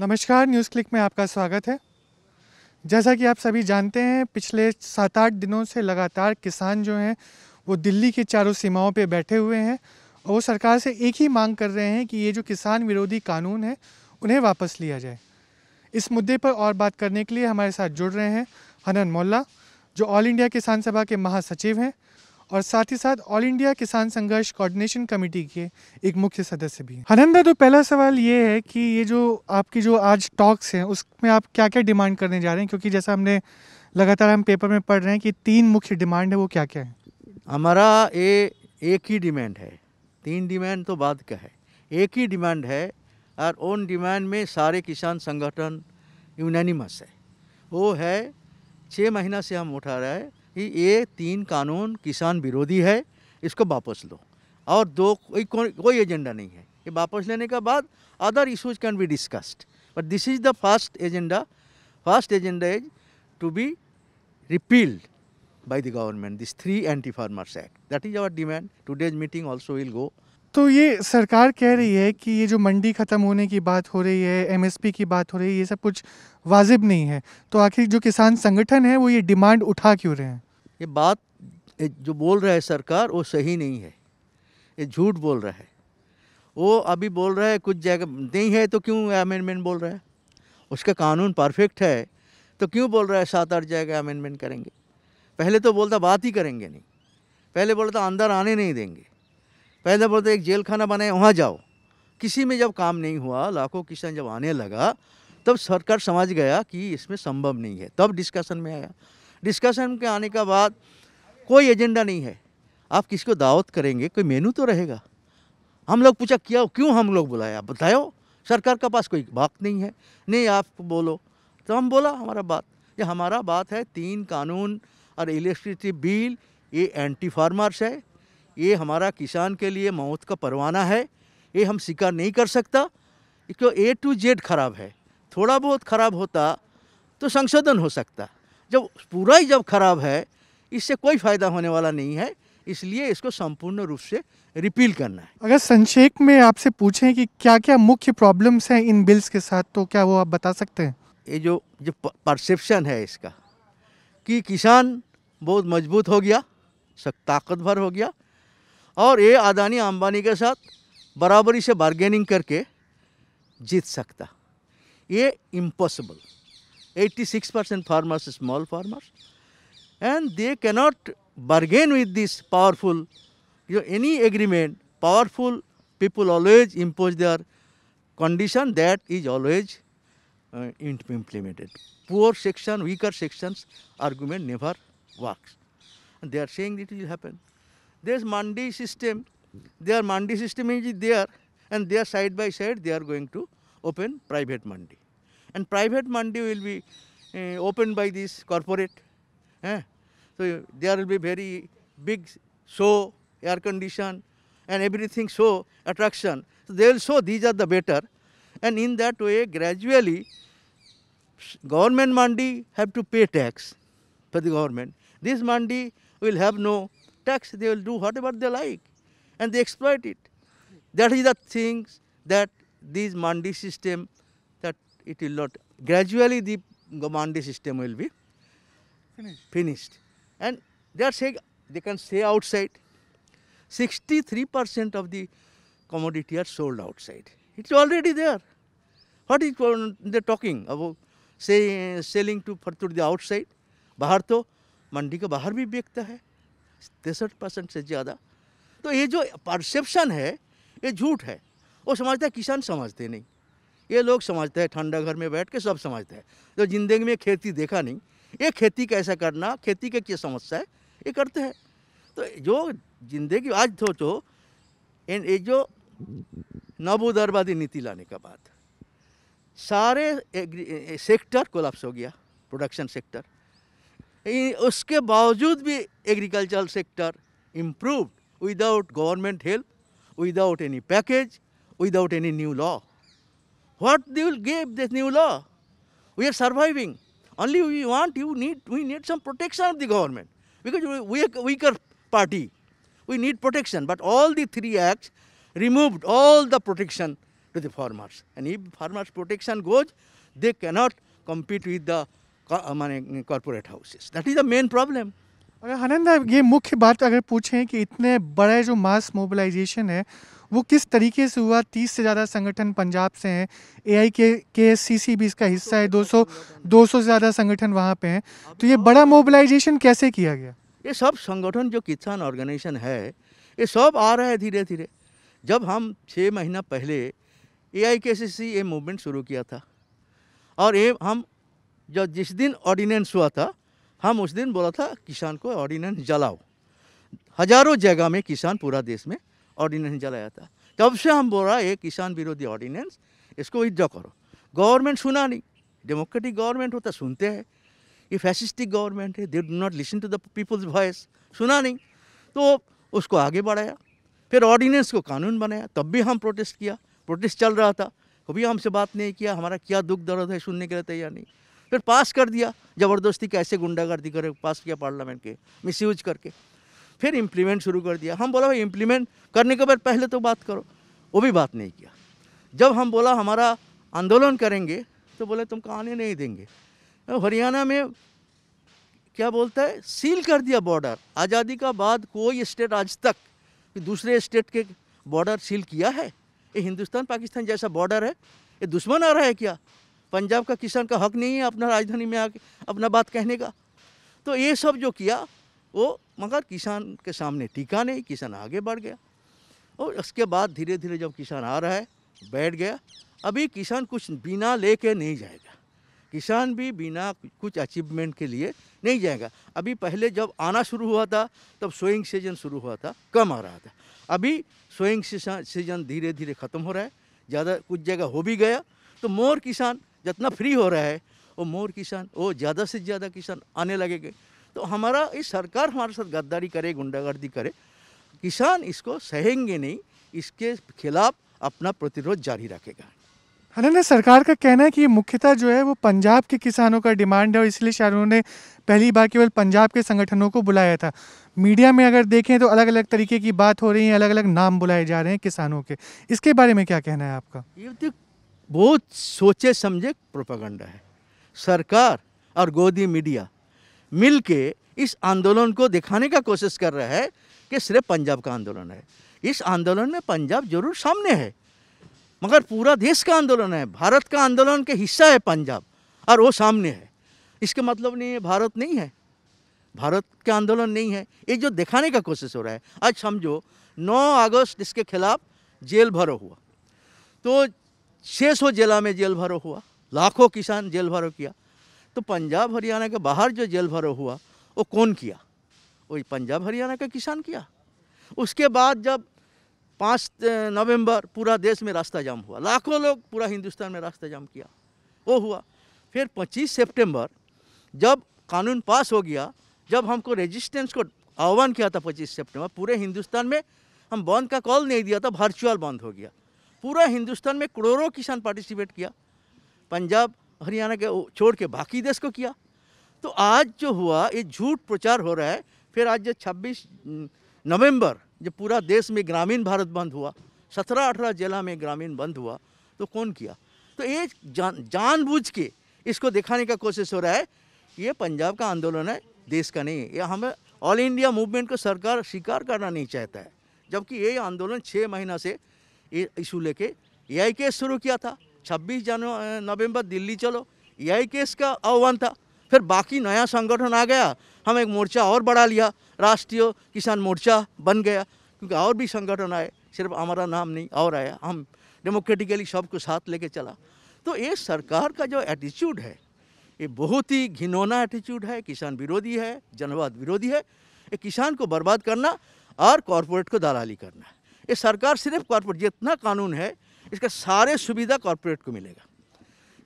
नमस्कार news click में आपका स्वागत है जैसा कि आप सभी जानते हैं पिछले सात आठ दिनों से लगातार किसान जो हैं वो दिल्ली की चारों सीमाओं पे बैठे हुए हैं और वो सरकार से एक ही मांग कर रहे हैं कि ये जो किसान विरोधी कानून है उन्हें वापस लिया जाए इस मुद्दे पर और बात करने के लिए हमारे साथ जुड़ रहे हैं हनन मोल्ला जो ऑल इंडिया किसान सभा के महासचिव हैं और साथ ही साथ ऑल इंडिया किसान संघर्ष कोऑर्डिनेशन कमेटी के एक मुख्य सदस्य भी हैं हनंदा तो पहला सवाल ये है कि ये जो आपकी जो आज टॉक्स हैं उसमें आप क्या क्या डिमांड करने जा रहे हैं क्योंकि जैसा हमने लगातार हम पेपर में पढ़ रहे हैं कि तीन मुख्य डिमांड है वो क्या क्या है हमारा ये एक ही डिमांड है तीन डिमांड तो बाद का है एक ही डिमांड है और उन डिमांड में सारे किसान संगठन यूनानिमस है वो है छः महीना से हम उठा रहे हैं कि ये तीन कानून किसान विरोधी है इसको वापस लो और दो कोई कोई एजेंडा नहीं है ये वापस लेने के बाद other issues can be discussed but this is the first agenda first agenda is to be repealed by the government this three anti farmers act that is our demand today's meeting also will go तो ये सरकार कह रही है कि ये जो मंडी ख़त्म होने की बात हो रही है एमएसपी की बात हो रही है ये सब कुछ वाजिब नहीं है तो आखिर जो किसान संगठन है वो ये डिमांड उठा क्यों रहे हैं ये बात जो बोल रहा है सरकार वो सही नहीं है ये झूठ बोल रहा है वो अभी बोल रहा है कुछ जगह नहीं है तो क्यों अमेंडमेंट बोल रहा है उसका कानून परफेक्ट है तो क्यों बोल रहा है सात आठ जगह अमेंडमेंट करेंगे पहले तो बोलता बात ही करेंगे नहीं पहले बोलता अंदर आने नहीं देंगे पहले बोलते तो एक जेल खाना बनाए वहाँ जाओ किसी में जब काम नहीं हुआ लाखों किसान जब आने लगा तब सरकार समझ गया कि इसमें संभव नहीं है तब डिस्कशन में आया डिस्कशन के आने का बाद कोई एजेंडा नहीं है आप किसको दावत करेंगे कोई मेनू तो रहेगा हम लोग पूछा क्या क्यों हम लोग बुलाया बताओ सरकार के पास कोई बात नहीं है नहीं आप बोलो तो हम बोला हमारा बात ये हमारा बात है तीन कानून और इलेक्ट्रिसिटी बिल ये एंटी फार्मर्स है ये हमारा किसान के लिए मौत का परवाना है ये हम स्वीकार नहीं कर सकता क्यों ए टू जेड खराब है थोड़ा बहुत खराब होता तो संशोधन हो सकता जब पूरा ही जब खराब है इससे कोई फ़ायदा होने वाला नहीं है इसलिए इसको संपूर्ण रूप से रिपील करना है अगर संक्षेप में आपसे पूछें कि क्या क्या मुख्य प्रॉब्लम्स हैं इन बिल्स के साथ तो क्या वो आप बता सकते हैं ये जो जो परसेप्शन है इसका कि किसान बहुत मजबूत हो गया ताकतवर हो गया और ये अदानी अंबानी के साथ बराबरी से बार्गेनिंग करके जीत सकता ये impossible 86 percent farmers small farmers and they cannot bargain with this powerful you any agreement powerful people always impose their condition that is always implemented poor section weaker sections argument never work they are saying that is happen There's mandi system, their mandi system is there and they are side by side they are going to open private mandi. And private mandi will be uh, opened by this corporate. Eh? So there will be very big show, air condition and everything show, attraction. So they will show these are the better and in that way gradually government mandi have to pay tax for the government. This mandi will have no tax, they will do whatever they like and they exploit it. That is the things that this mandi system, that it will not, gradually the mandi system will be finished. finished. And they are saying, they can stay outside. 63% of the commodity are sold outside. It's already there. What is they talking about? say selling to for to the outside bahar to mandi ke bahar bhi bikta hai तिरसठ percent से ज़्यादा तो ये जो perception है ये झूठ है वो समझता है किसान समझते नहीं ये लोग समझते हैं ठंडा घर में बैठ के सब समझते हैं जो जिंदगी में खेती देखा नहीं ये खेती कैसे करना खेती के क्या समस्या है ये करते हैं तो जो जिंदगी आज सोचो इन ये जो नवोदरवादी नीति लाने का बात सारे सेक्टर कोलाप्स हो गया प्रोडक्शन सेक्टर उसके बावजूद भी agriculture sector improve without government help without any package without any new law what they will give this new law we are surviving only we want you need we need some protection of the government because we weaker party we need protection but all the three acts removed all the protection to the farmers and if farmers protection goes they cannot compete with the हमारे corporate houses that is the main problem अगर आनंद ये मुख्य बात अगर पूछें कि इतने बड़े जो मास मोबिलाइजेशन है वो किस तरीके से हुआ तीस से ज़्यादा संगठन पंजाब से हैं ए आई के के एस सी सी भी इसका हिस्सा है दो सौ दो सौ से ज़्यादा संगठन वहाँ पे हैं तो ये बड़ा मोबिलाइजेशन कैसे किया गया ये सब संगठन जो किसान ऑर्गेनाइजेशन है ये सब आ रहा है धीरे धीरे जब हम छः महीना पहले ए आई के सी सी ये मूवमेंट शुरू किया था और ये हम जो जिस दिन ऑर्डिनेंस हुआ था हम उस दिन बोला था किसान को ऑर्डिनेंस जलाओ हजारों जगह में किसान पूरा देश में ऑर्डिनेंस जलाया था तब से हम बोल रहा ये किसान विरोधी ऑर्डिनेंस इसको विद्रॉ करो गवर्नमेंट सुना नहीं डेमोक्रेटिक गवर्नमेंट होता सुनते हैं ये फैसिस्टिक गवर्नमेंट है they do not listen to the people's voice सुना नहीं तो उसको आगे बढ़ाया फिर ऑर्डिनेंस को कानून बनाया तब भी हम प्रोटेस्ट किया प्रोटेस्ट चल रहा था कभी हमसे बात नहीं किया हमारा क्या दुख दर्द है सुनने के लिए तैयार नहीं फिर पास कर दिया ज़बरदस्ती कैसे गुंडागर्दी कर पास किया पार्लियामेंट के यूज करके फिर इम्प्लीमेंट शुरू कर दिया हम बोला भाई इम्प्लीमेंट करने के बाद पहले तो बात करो वो भी बात नहीं किया जब हम बोला हमारा आंदोलन करेंगे तो बोले तुम आने नहीं देंगे हरियाणा में क्या बोलता है सील कर दिया बॉर्डर आज़ादी का बाद कोई स्टेट आज तक दूसरे स्टेट के बॉर्डर सील किया है ये हिंदुस्तान पाकिस्तान जैसा बॉर्डर है ये दुश्मन आ रहा है क्या पंजाब का किसान का हक नहीं है अपना राजधानी में आके अपना बात कहने का तो ये सब जो किया वो मगर किसान के सामने टीका नहीं किसान आगे बढ़ गया और उसके बाद धीरे धीरे जब किसान आ रहा है बैठ गया अभी किसान कुछ बिना ले कर नहीं जाएगा किसान भी बिना कुछ अचीवमेंट के लिए नहीं जाएगा अभी पहले जब आना शुरू हुआ था तब सोइंग सीजन शुरू हुआ था कम आ रहा था अभी सोइंग सीजन धीरे धीरे ख़त्म हो रहा है ज़्यादा कुछ जगह हो भी गया तो मोर किसान जितना फ्री हो रहा है वो मोर किसान वो ज़्यादा से ज़्यादा किसान आने लगेंगे तो हमारा इस सरकार हमारे साथ गद्दारी करे गुंडागर्दी करे किसान इसको सहेंगे नहीं इसके खिलाफ अपना प्रतिरोध जारी रखेगा हालांकि सरकार का कहना है कि मुख्यतः जो है वो पंजाब के किसानों का डिमांड है और इसलिए शायद उन्होंने पहली बार केवल पंजाब के संगठनों को बुलाया था मीडिया में अगर देखें तो अलग अलग तरीके की बात हो रही है अलग अलग नाम बुलाए जा रहे हैं किसानों के इसके बारे में क्या कहना है आपका ये तो बहुत सोचे समझे प्रोपागंडा है सरकार और गोदी मीडिया मिल के इस आंदोलन को दिखाने का कोशिश कर रहा है कि सिर्फ पंजाब का आंदोलन है इस आंदोलन में पंजाब जरूर सामने है मगर पूरा देश का आंदोलन है भारत का आंदोलन के हिस्सा है पंजाब और वो सामने है इसके मतलब नहीं है भारत नहीं है भारत का आंदोलन नहीं है ये जो दिखाने का कोशिश हो रहा है आज समझो 9 अगस्त इसके खिलाफ जेल भरो हुआ तो सौ जिला में जेल भरो हुआ लाखों किसान जेल भरो किया तो पंजाब हरियाणा के बाहर जो जेल भरो हुआ वो कौन किया वो पंजाब हरियाणा का किसान किया उसके बाद जब पाँच नवंबर पूरा देश में रास्ता जाम हुआ लाखों लोग पूरा हिंदुस्तान में रास्ता जाम किया वो हुआ फिर पच्चीस सितंबर जब कानून पास हो गया जब हमको रेजिस्टेंस को आह्वान किया था पच्चीस सितंबर पूरे हिंदुस्तान में हम बंद का कॉल नहीं दिया था वर्चुअल बंद हो गया पूरा हिंदुस्तान में करोड़ों किसान पार्टिसिपेट किया पंजाब हरियाणा के छोड़ के बाकी देश को किया तो आज जो हुआ ये झूठ प्रचार हो रहा है फिर आज जो 26 नवंबर जब पूरा देश में ग्रामीण भारत बंद हुआ सत्रह अठारह जिला में ग्रामीण बंद हुआ तो कौन किया तो ये जान जानबूझ के इसको दिखाने का कोशिश हो रहा है ये पंजाब का आंदोलन है देश का नहीं है ये हमें ऑल इंडिया मूवमेंट को सरकार स्वीकार करना नहीं चाहता है जबकि ये आंदोलन छः महीना से इशू लेके ए केस शुरू किया था 26 जनवरी नवंबर दिल्ली चलो ए केस का आह्वान था फिर बाकी नया संगठन आ गया हम एक मोर्चा और बढ़ा लिया राष्ट्रीय किसान मोर्चा बन गया क्योंकि और भी संगठन आए सिर्फ हमारा नाम नहीं और आया हम डेमोक्रेटिकली सबको साथ लेके चला तो ये सरकार का जो एटीट्यूड है ये बहुत ही घिनौना एटीट्यूड है किसान विरोधी है जनवाद विरोधी है ये किसान को बर्बाद करना और कॉरपोरेट को दलाली करना ये सरकार सिर्फ कॉरपोरेट जितना कानून है इसका सारे सुविधा कॉरपोरेट को मिलेगा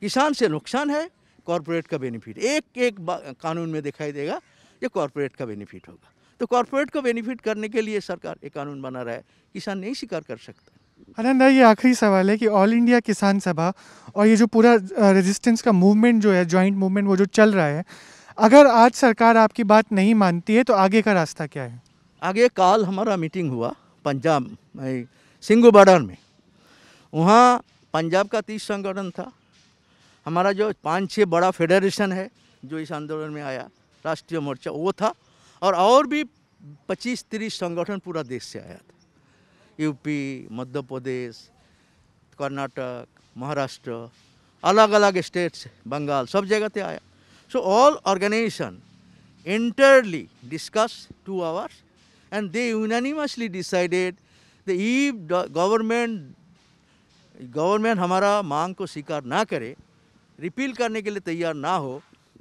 किसान से नुकसान है कॉरपोरेट का बेनिफिट एक एक कानून में दिखाई देगा ये कॉरपोरेट का बेनिफिट होगा तो कॉरपोरेट को बेनिफिट करने के लिए सरकार एक कानून बना रहा है किसान नहीं स्वीकार कर सकता आनंद ये आखिरी सवाल है कि ऑल इंडिया किसान सभा और ये जो पूरा रेजिस्टेंस का मूवमेंट जो है ज्वाइंट मूवमेंट वो जो चल रहा है अगर आज सरकार आपकी बात नहीं मानती है तो आगे का रास्ता क्या है आगे काल हमारा मीटिंग हुआ पंजाब सिंगू बॉर्डर में वहाँ पंजाब का तीस संगठन था हमारा जो पाँच छः बड़ा फेडरेशन है जो इस आंदोलन में आया राष्ट्रीय मोर्चा वो था और और भी पच्चीस तीस संगठन पूरा देश से आया था यूपी मध्य प्रदेश कर्नाटक महाराष्ट्र अलग अलग स्टेट्स बंगाल सब जगह से आया so all organisation internally discuss two hours and they unanimously decided that if government government हमारा मांग को स्वीकार ना करे रिपील करने के लिए तैयार ना हो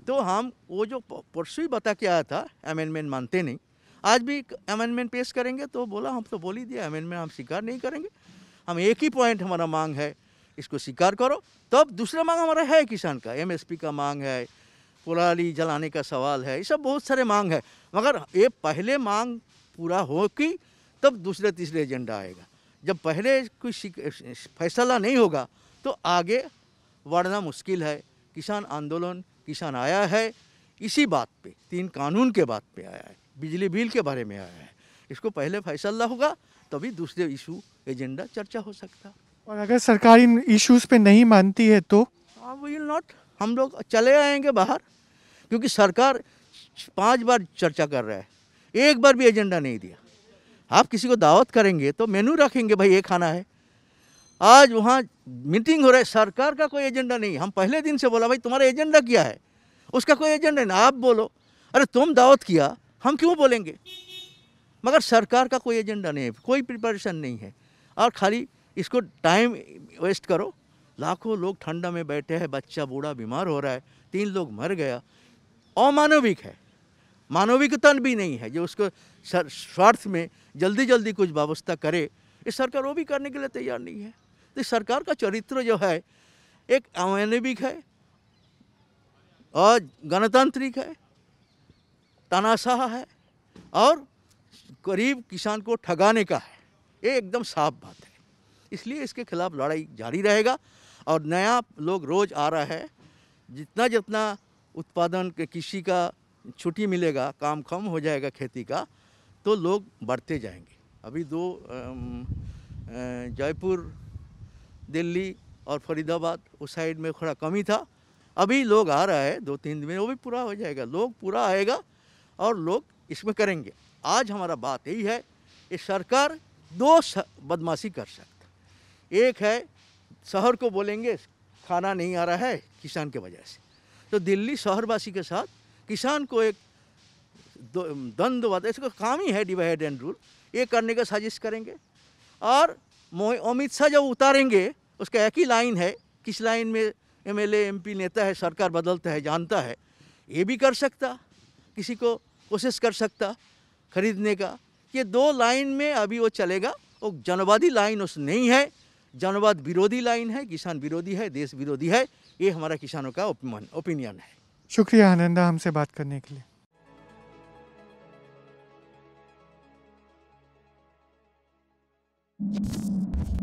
तो हम वो जो परसों बता के आया था अमेंडमेंट मानते नहीं आज भी अमेंडमेंट पेश करेंगे तो बोला हम तो बोल ही दिया अमेंडमेंट हम स्वीकार नहीं करेंगे हम एक ही पॉइंट हमारा मांग है इसको स्वीकार करो तब दूसरा मांग हमारा है किसान का एमएसपी का मांग है पुराली जलाने का सवाल है ये सब बहुत सारे मांग है मगर ये पहले मांग पूरा हो कि तब दूसरे तीसरे एजेंडा आएगा जब पहले कोई फैसला नहीं होगा तो आगे बढ़ना मुश्किल है किसान आंदोलन किसान आया है इसी बात पे तीन कानून के बात पे आया है बिजली बिल के बारे में आया है इसको पहले फैसला होगा तभी दूसरे इशू एजेंडा चर्चा हो सकता और अगर सरकार इन इश्यूज़ पे नहीं मानती है तो विल हाँ, नॉट हम लोग चले आएंगे बाहर क्योंकि सरकार पांच बार चर्चा कर रहा है एक बार भी एजेंडा नहीं दिया आप किसी को दावत करेंगे तो मेनू रखेंगे भाई ये खाना है आज वहाँ मीटिंग हो रहा है सरकार का कोई एजेंडा नहीं हम पहले दिन से बोला भाई तुम्हारा एजेंडा क्या है उसका कोई एजेंडा नहीं आप बोलो अरे तुम दावत किया हम क्यों बोलेंगे मगर सरकार का कोई एजेंडा नहीं है कोई प्रिपरेशन नहीं है और खाली इसको टाइम वेस्ट करो लाखों लोग ठंडा में बैठे हैं बच्चा बूढ़ा बीमार हो रहा है तीन लोग मर गया अमानविक है मानविकता भी नहीं है जो उसको स्वार्थ में जल्दी जल्दी कुछ व्यवस्था करे इस सरकार वो भी करने के लिए तैयार नहीं है तो सरकार का चरित्र जो है एक अमानविक है और गणतांत्रिक है तानाशाह है और गरीब किसान को ठगाने का है ये एकदम साफ बात है इसलिए इसके खिलाफ लड़ाई जारी रहेगा और नया लोग रोज़ आ रहा है जितना जितना उत्पादन कृषि का छुट्टी मिलेगा काम कम हो जाएगा खेती का तो लोग बढ़ते जाएंगे अभी दो जयपुर दिल्ली और फरीदाबाद उस साइड में थोड़ा कमी था अभी लोग आ रहा है दो तीन दिन में वो भी पूरा हो जाएगा लोग पूरा आएगा और लोग इसमें करेंगे आज हमारा बात यही है कि सरकार दो बदमाशी कर सकता एक है शहर को बोलेंगे खाना नहीं आ रहा है किसान के वजह से तो दिल्ली शहरवासी के साथ किसान को एक द्वंद्ववाद इसको काम ही है डिवाइड एंड रूल ये करने का साजिश करेंगे और अमित शाह जब उतारेंगे उसका एक ही लाइन है किस लाइन में एमएलए एमपी नेता है सरकार बदलता है जानता है ये भी कर सकता किसी को कोशिश कर सकता खरीदने का ये दो लाइन में अभी वो चलेगा वो जनवादी लाइन उस नहीं है जनवाद विरोधी लाइन है किसान विरोधी है देश विरोधी है ये हमारा किसानों का ओपिनियन है शुक्रिया आनंदा हमसे बात करने के लिए